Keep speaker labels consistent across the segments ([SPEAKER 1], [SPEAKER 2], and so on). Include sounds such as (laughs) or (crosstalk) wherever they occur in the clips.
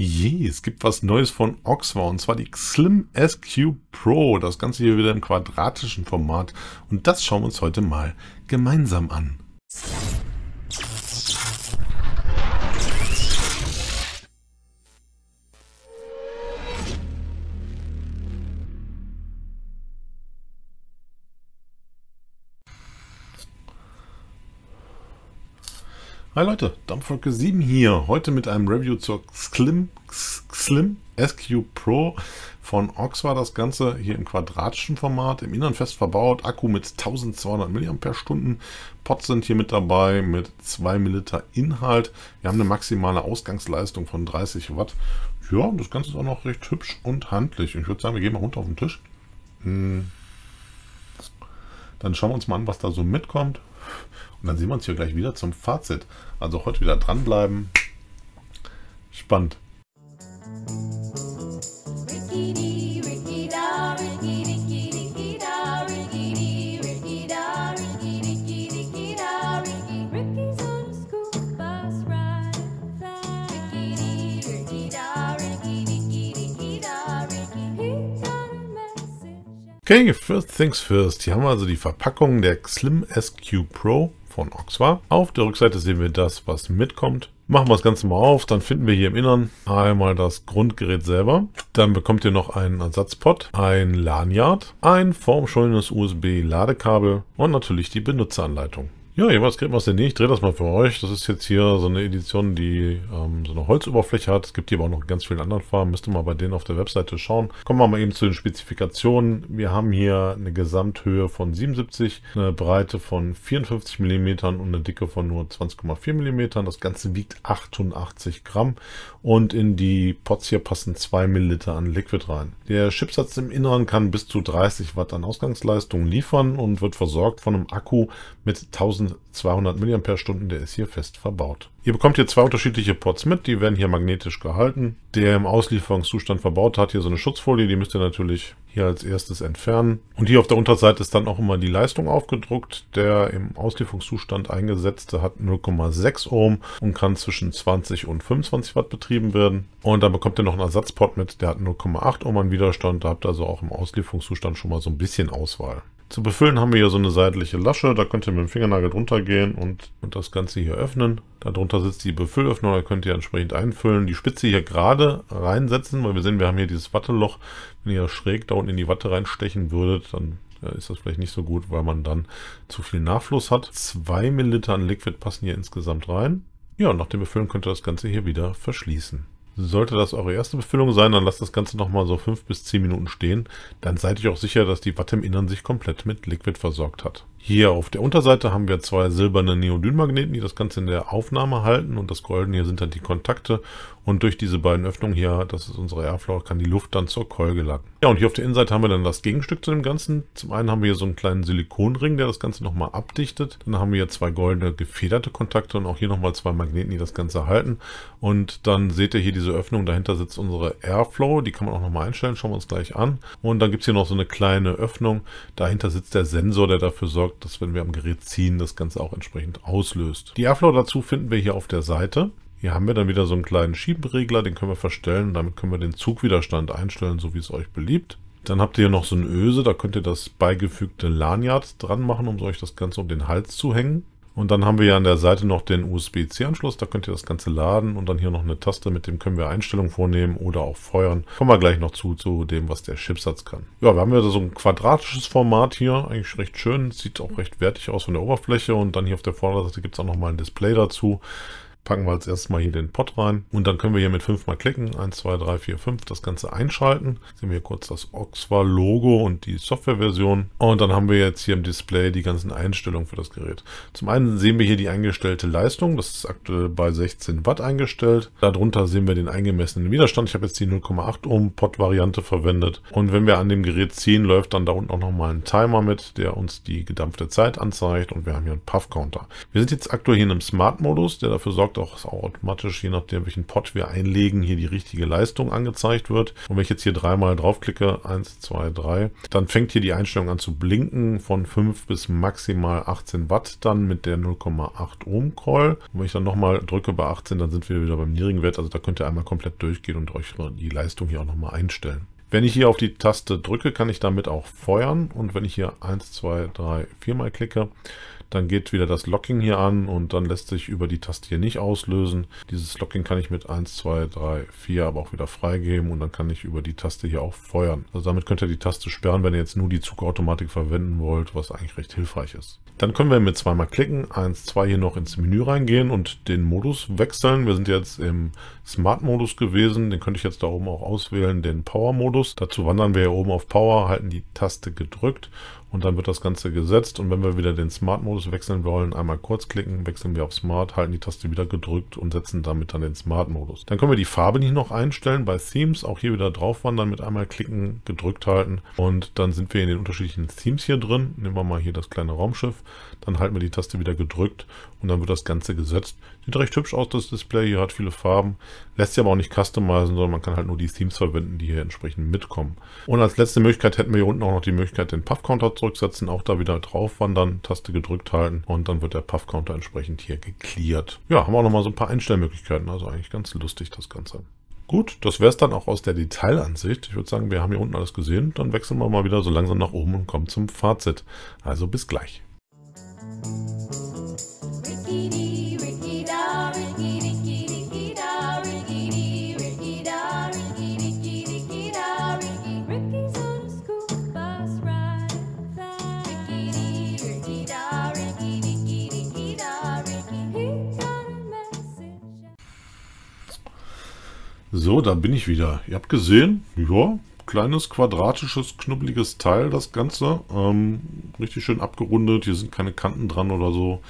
[SPEAKER 1] Je, es gibt was Neues von Oxfam, und zwar die Slim SQ Pro. Das Ganze hier wieder im quadratischen Format und das schauen wir uns heute mal gemeinsam an. Hi Leute, Dampfwolke 7 hier. Heute mit einem Review zur Slim, Slim SQ Pro von Ox war das Ganze hier im quadratischen Format, im Innern fest verbaut, Akku mit 1200 mAh, Pots sind hier mit dabei mit 2 ml Inhalt. Wir haben eine maximale Ausgangsleistung von 30 Watt. Ja, das Ganze ist auch noch recht hübsch und handlich. ich würde sagen, wir gehen mal runter auf den Tisch. Hm. Dann schauen wir uns mal an, was da so mitkommt. Und dann sehen wir uns hier gleich wieder zum Fazit. Also heute wieder dranbleiben. Spannend. Ricky, Okay, first things first. Hier haben wir also die Verpackung der Slim SQ Pro von Oxfar. Auf der Rückseite sehen wir das, was mitkommt. Machen wir das Ganze mal auf, dann finden wir hier im Innern einmal das Grundgerät selber. Dann bekommt ihr noch einen Ersatzpot, ein Lanyard, ein formschuldenes USB-Ladekabel und natürlich die Benutzeranleitung. Ja, jemals kriegt man es denn nicht. Ich drehe das mal für euch. Das ist jetzt hier so eine Edition, die ähm, so eine Holzoberfläche hat. Es gibt hier aber auch noch ganz viele anderen Farben. Müsst ihr mal bei denen auf der Webseite schauen. Kommen wir mal eben zu den Spezifikationen. Wir haben hier eine Gesamthöhe von 77, eine Breite von 54 mm und eine Dicke von nur 20,4 mm. Das Ganze wiegt 88 Gramm und in die Pots hier passen 2 Milliliter an Liquid rein. Der Chipsatz im Inneren kann bis zu 30 Watt an Ausgangsleistung liefern und wird versorgt von einem Akku mit 1000 1200 mAh, der ist hier fest verbaut. Ihr bekommt hier zwei unterschiedliche Pots mit, die werden hier magnetisch gehalten. Der im Auslieferungszustand verbaut hat hier so eine Schutzfolie, die müsst ihr natürlich hier als erstes entfernen. Und hier auf der Unterseite ist dann auch immer die Leistung aufgedruckt. Der im Auslieferungszustand eingesetzte hat 0,6 Ohm und kann zwischen 20 und 25 Watt betrieben werden. Und dann bekommt ihr noch einen Ersatzpot mit, der hat 0,8 Ohm an Widerstand. Da habt ihr also auch im Auslieferungszustand schon mal so ein bisschen Auswahl. Zu befüllen haben wir hier so eine seitliche Lasche, da könnt ihr mit dem Fingernagel drücken runtergehen und, und das Ganze hier öffnen. Darunter sitzt die Befüllöffnung, da könnt ihr entsprechend einfüllen. Die Spitze hier gerade reinsetzen, weil wir sehen, wir haben hier dieses Watteloch. Wenn ihr schräg da unten in die Watte reinstechen würdet, dann ist das vielleicht nicht so gut, weil man dann zu viel Nachfluss hat. 2 Milliliter an Liquid passen hier insgesamt rein. Ja, und nach dem Befüllen könnt ihr das Ganze hier wieder verschließen. Sollte das eure erste Befüllung sein, dann lasst das Ganze nochmal so 5 bis 10 Minuten stehen. Dann seid ihr auch sicher, dass die Watte im Innern sich komplett mit Liquid versorgt hat. Hier auf der Unterseite haben wir zwei silberne Neodynmagneten, die das Ganze in der Aufnahme halten und das Goldene hier sind dann die Kontakte und durch diese beiden Öffnungen hier, das ist unsere Airflow, kann die Luft dann zur Keule gelangen. Ja und hier auf der Innenseite haben wir dann das Gegenstück zu dem Ganzen. Zum einen haben wir hier so einen kleinen Silikonring, der das Ganze nochmal abdichtet. Dann haben wir hier zwei goldene gefederte Kontakte und auch hier nochmal zwei Magneten, die das Ganze halten. Und dann seht ihr hier diese Öffnung, dahinter sitzt unsere Airflow, die kann man auch nochmal einstellen, schauen wir uns gleich an. Und dann gibt es hier noch so eine kleine Öffnung, dahinter sitzt der Sensor, der dafür sorgt, sorgt, dass wenn wir am Gerät ziehen, das Ganze auch entsprechend auslöst. Die Airflow dazu finden wir hier auf der Seite. Hier haben wir dann wieder so einen kleinen Schieberegler, den können wir verstellen und damit können wir den Zugwiderstand einstellen, so wie es euch beliebt. Dann habt ihr hier noch so eine Öse, da könnt ihr das beigefügte Lanyard dran machen, um euch das Ganze um den Hals zu hängen. Und dann haben wir ja an der Seite noch den USB-C-Anschluss, da könnt ihr das Ganze laden und dann hier noch eine Taste, mit dem können wir Einstellungen vornehmen oder auch feuern. Kommen wir gleich noch zu, zu dem, was der Chipsatz kann. Ja, wir haben ja so ein quadratisches Format hier, eigentlich recht schön, sieht auch recht wertig aus von der Oberfläche und dann hier auf der Vorderseite gibt es auch nochmal ein Display dazu packen wir als erstes mal hier den Pot rein und dann können wir hier mit mal klicken, 1, 2, 3, 4, 5, das Ganze einschalten. Sehen wir kurz das oxfam logo und die Softwareversion und dann haben wir jetzt hier im Display die ganzen Einstellungen für das Gerät. Zum einen sehen wir hier die eingestellte Leistung, das ist aktuell bei 16 Watt eingestellt. Darunter sehen wir den eingemessenen Widerstand. Ich habe jetzt die 0,8 Ohm Pot-Variante verwendet und wenn wir an dem Gerät ziehen, läuft dann da unten auch nochmal ein Timer mit, der uns die gedampfte Zeit anzeigt und wir haben hier einen Puff-Counter. Wir sind jetzt aktuell hier in einem Smart-Modus, der dafür sorgt, auch automatisch, je nachdem welchen Pot wir einlegen, hier die richtige Leistung angezeigt wird. Und wenn ich jetzt hier dreimal draufklicke, 1, 2, 3, dann fängt hier die Einstellung an zu blinken von 5 bis maximal 18 Watt dann mit der 0,8 Ohm Coil. Und wenn ich dann nochmal drücke bei 18, dann sind wir wieder beim niedrigen Wert. Also da könnt ihr einmal komplett durchgehen und euch die Leistung hier auch nochmal einstellen. Wenn ich hier auf die Taste drücke, kann ich damit auch feuern. Und wenn ich hier 1, 2, 3, 4 mal klicke, dann geht wieder das Locking hier an und dann lässt sich über die Taste hier nicht auslösen. Dieses Locking kann ich mit 1, 2, 3, 4 aber auch wieder freigeben und dann kann ich über die Taste hier auch feuern. Also damit könnt ihr die Taste sperren, wenn ihr jetzt nur die Zugautomatik verwenden wollt, was eigentlich recht hilfreich ist. Dann können wir mit zweimal klicken, 1, 2 hier noch ins Menü reingehen und den Modus wechseln. Wir sind jetzt im Smart-Modus gewesen, den könnte ich jetzt da oben auch auswählen, den Power-Modus. Dazu wandern wir hier oben auf Power, halten die Taste gedrückt und dann wird das Ganze gesetzt und wenn wir wieder den Smart-Modus wechseln wollen, einmal kurz klicken, wechseln wir auf Smart, halten die Taste wieder gedrückt und setzen damit dann den Smart-Modus. Dann können wir die Farbe hier noch einstellen bei Themes, auch hier wieder drauf wandern mit einmal klicken, gedrückt halten und dann sind wir in den unterschiedlichen Themes hier drin. Nehmen wir mal hier das kleine Raumschiff, dann halten wir die Taste wieder gedrückt und dann wird das Ganze gesetzt. Sieht recht hübsch aus, das Display, hier hat viele Farben, lässt sich aber auch nicht customizen, sondern man kann halt nur die Themes verwenden, die hier entsprechend mitkommen. Und als letzte Möglichkeit hätten wir hier unten auch noch die Möglichkeit, den Puff-Counter zurücksetzen, auch da wieder drauf wandern, Taste gedrückt halten und dann wird der Puff-Counter entsprechend hier geklärt. Ja, haben wir auch nochmal so ein paar Einstellmöglichkeiten, also eigentlich ganz lustig das Ganze. Gut, das wäre es dann auch aus der Detailansicht. Ich würde sagen, wir haben hier unten alles gesehen. Dann wechseln wir mal wieder so langsam nach oben und kommen zum Fazit. Also bis gleich. So, da bin ich wieder. Ihr habt gesehen, ja, kleines quadratisches, knubbeliges Teil, das Ganze. Ähm, richtig schön abgerundet, hier sind keine Kanten dran oder so.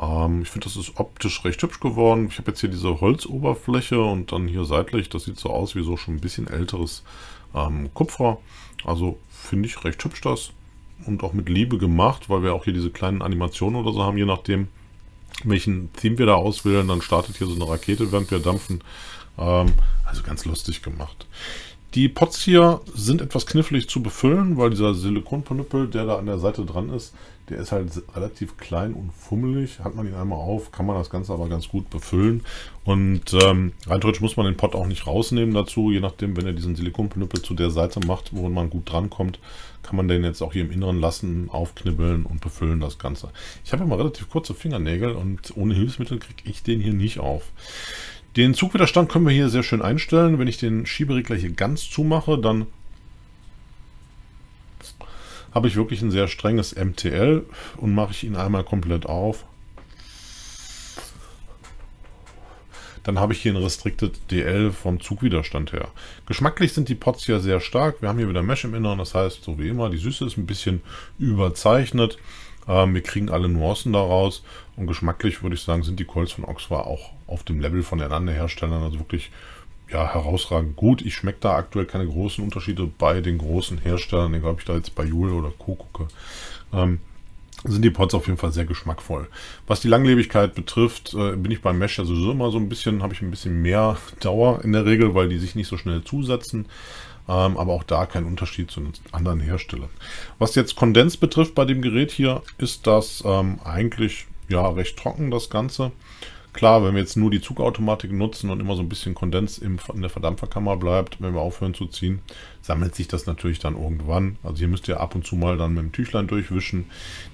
[SPEAKER 1] Ähm, ich finde, das ist optisch recht hübsch geworden. Ich habe jetzt hier diese Holzoberfläche und dann hier seitlich, das sieht so aus wie so schon ein bisschen älteres ähm, Kupfer. Also finde ich recht hübsch das und auch mit Liebe gemacht, weil wir auch hier diese kleinen Animationen oder so haben, je nachdem welchen Theme wir da auswählen, dann startet hier so eine Rakete, während wir dampfen. Ähm, also ganz lustig gemacht. Die Pots hier sind etwas knifflig zu befüllen, weil dieser Silikonpanüppel, der da an der Seite dran ist, der ist halt relativ klein und fummelig. Hat man ihn einmal auf, kann man das Ganze aber ganz gut befüllen. Und ähm, rein theoretisch muss man den Pot auch nicht rausnehmen dazu. Je nachdem, wenn er diesen Silikonpanüppel zu der Seite macht, wo man gut drankommt, kann man den jetzt auch hier im Inneren lassen, aufknibbeln und befüllen das Ganze. Ich habe immer relativ kurze Fingernägel und ohne Hilfsmittel kriege ich den hier nicht auf. Den Zugwiderstand können wir hier sehr schön einstellen. Wenn ich den Schieberegler hier ganz zumache, dann habe ich wirklich ein sehr strenges MTL und mache ich ihn einmal komplett auf. Dann habe ich hier ein Restricted DL vom Zugwiderstand her. Geschmacklich sind die Pots ja sehr stark. Wir haben hier wieder Mesh im Inneren, das heißt, so wie immer, die Süße ist ein bisschen überzeichnet. Ähm, wir kriegen alle Nuancen daraus und geschmacklich würde ich sagen, sind die Colts von Oxford auch auf dem Level von den anderen Herstellern, also wirklich ja, herausragend gut. Ich schmecke da aktuell keine großen Unterschiede bei den großen Herstellern, egal ob ich da jetzt bei Jule oder Co. gucke. Ähm, sind die Pots auf jeden Fall sehr geschmackvoll. Was die Langlebigkeit betrifft, äh, bin ich beim Mesh ja sowieso immer so ein bisschen, habe ich ein bisschen mehr (laughs) Dauer in der Regel, weil die sich nicht so schnell zusetzen. Ähm, aber auch da kein Unterschied zu anderen Herstellern. Was jetzt Kondens betrifft bei dem Gerät hier, ist das ähm, eigentlich ja, recht trocken das Ganze. Klar, wenn wir jetzt nur die Zugautomatik nutzen und immer so ein bisschen Kondens in der Verdampferkammer bleibt, wenn wir aufhören zu ziehen, sammelt sich das natürlich dann irgendwann. Also hier müsst ihr ab und zu mal dann mit dem Tüchlein durchwischen.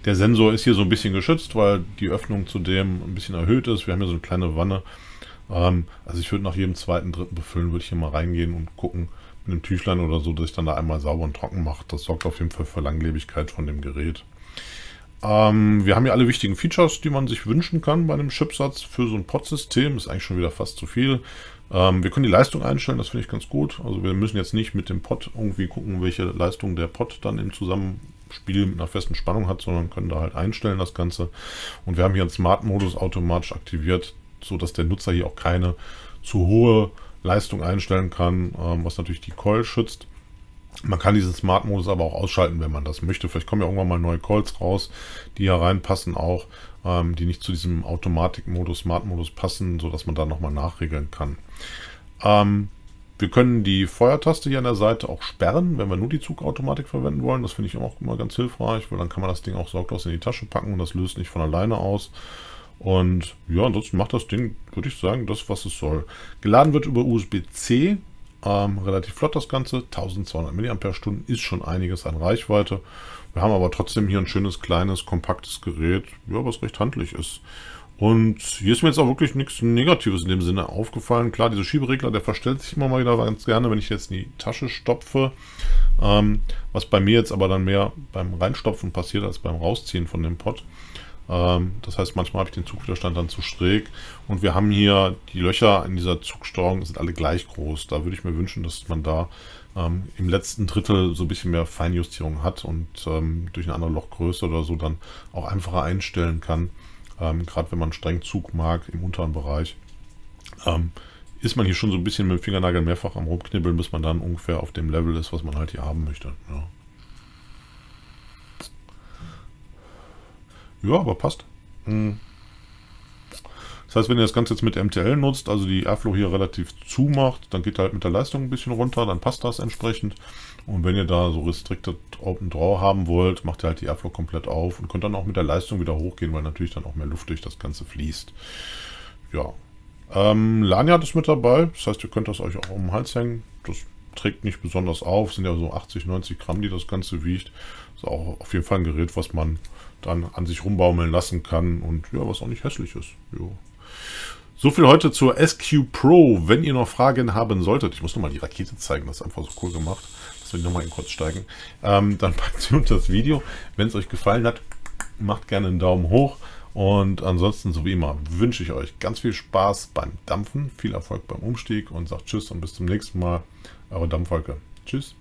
[SPEAKER 1] Der Sensor ist hier so ein bisschen geschützt, weil die Öffnung zudem ein bisschen erhöht ist. Wir haben hier so eine kleine Wanne. Ähm, also ich würde nach jedem zweiten, dritten Befüllen, würde ich hier mal reingehen und gucken mit dem Tüchlein oder so, dass ich dann da einmal sauber und trocken mache. Das sorgt auf jeden Fall für Langlebigkeit von dem Gerät. Ähm, wir haben hier alle wichtigen Features, die man sich wünschen kann bei einem Chipsatz für so ein pod system Ist eigentlich schon wieder fast zu viel. Ähm, wir können die Leistung einstellen, das finde ich ganz gut. Also wir müssen jetzt nicht mit dem POD irgendwie gucken, welche Leistung der POD dann im Zusammenspiel mit einer festen Spannung hat, sondern können da halt einstellen das Ganze. Und wir haben hier einen Smart-Modus automatisch aktiviert, sodass der Nutzer hier auch keine zu hohe Leistung einstellen kann, ähm, was natürlich die Coil schützt. Man kann diesen Smart-Modus aber auch ausschalten, wenn man das möchte. Vielleicht kommen ja irgendwann mal neue Calls raus, die hier reinpassen auch, ähm, die nicht zu diesem Automatik-Modus, Smart-Modus passen, sodass man da nochmal nachregeln kann. Ähm, wir können die Feuertaste hier an der Seite auch sperren, wenn wir nur die Zugautomatik verwenden wollen. Das finde ich auch immer ganz hilfreich, weil dann kann man das Ding auch sorglos in die Tasche packen und das löst nicht von alleine aus. Und ja, ansonsten macht das Ding, würde ich sagen, das, was es soll. Geladen wird über USB-C ähm, relativ flott das Ganze, 1200 mAh ist schon einiges an Reichweite. Wir haben aber trotzdem hier ein schönes, kleines, kompaktes Gerät, ja, was recht handlich ist. Und hier ist mir jetzt auch wirklich nichts Negatives in dem Sinne aufgefallen. Klar, dieser Schieberegler, der verstellt sich immer mal wieder ganz gerne, wenn ich jetzt in die Tasche stopfe. Ähm, was bei mir jetzt aber dann mehr beim Reinstopfen passiert, als beim Rausziehen von dem Pott. Ähm, das heißt, manchmal habe ich den Zugwiderstand dann zu schräg. Und wir haben hier die Löcher in dieser Zugsteuerung sind alle gleich groß. Da würde ich mir wünschen, dass man da ähm, im letzten Drittel so ein bisschen mehr Feinjustierung hat und ähm, durch eine andere Lochgröße oder so dann auch einfacher einstellen kann. Ähm, Gerade wenn man streng Zug mag im unteren Bereich. Ähm, ist man hier schon so ein bisschen mit dem Fingernagel mehrfach am Rumknibbeln, bis man dann ungefähr auf dem Level ist, was man halt hier haben möchte. Ja. Ja, aber passt. Hm. Das heißt, wenn ihr das Ganze jetzt mit MTL nutzt, also die Airflow hier relativ zumacht, dann geht ihr halt mit der Leistung ein bisschen runter, dann passt das entsprechend. Und wenn ihr da so Restricted Open Draw haben wollt, macht ihr halt die Airflow komplett auf und könnt dann auch mit der Leistung wieder hochgehen, weil natürlich dann auch mehr Luft durch das Ganze fließt. Ja. Ähm, Lanyard ist mit dabei, das heißt, ihr könnt das euch auch um den Hals hängen. Das trägt nicht besonders auf, sind ja so 80, 90 Gramm, die das Ganze wiegt. Ist auch auf jeden Fall ein Gerät, was man dann an sich rumbaumeln lassen kann und ja, was auch nicht hässlich ist. Jo. So viel heute zur SQ Pro. Wenn ihr noch Fragen haben solltet, ich muss nochmal die Rakete zeigen, das ist einfach so cool gemacht, dass wir nochmal in kurz steigen, ähm, dann (laughs) packt sie unter das Video. Wenn es euch gefallen hat, macht gerne einen Daumen hoch. Und ansonsten, so wie immer, wünsche ich euch ganz viel Spaß beim Dampfen, viel Erfolg beim Umstieg und sagt Tschüss und bis zum nächsten Mal. Eure Dampfwolke. Tschüss.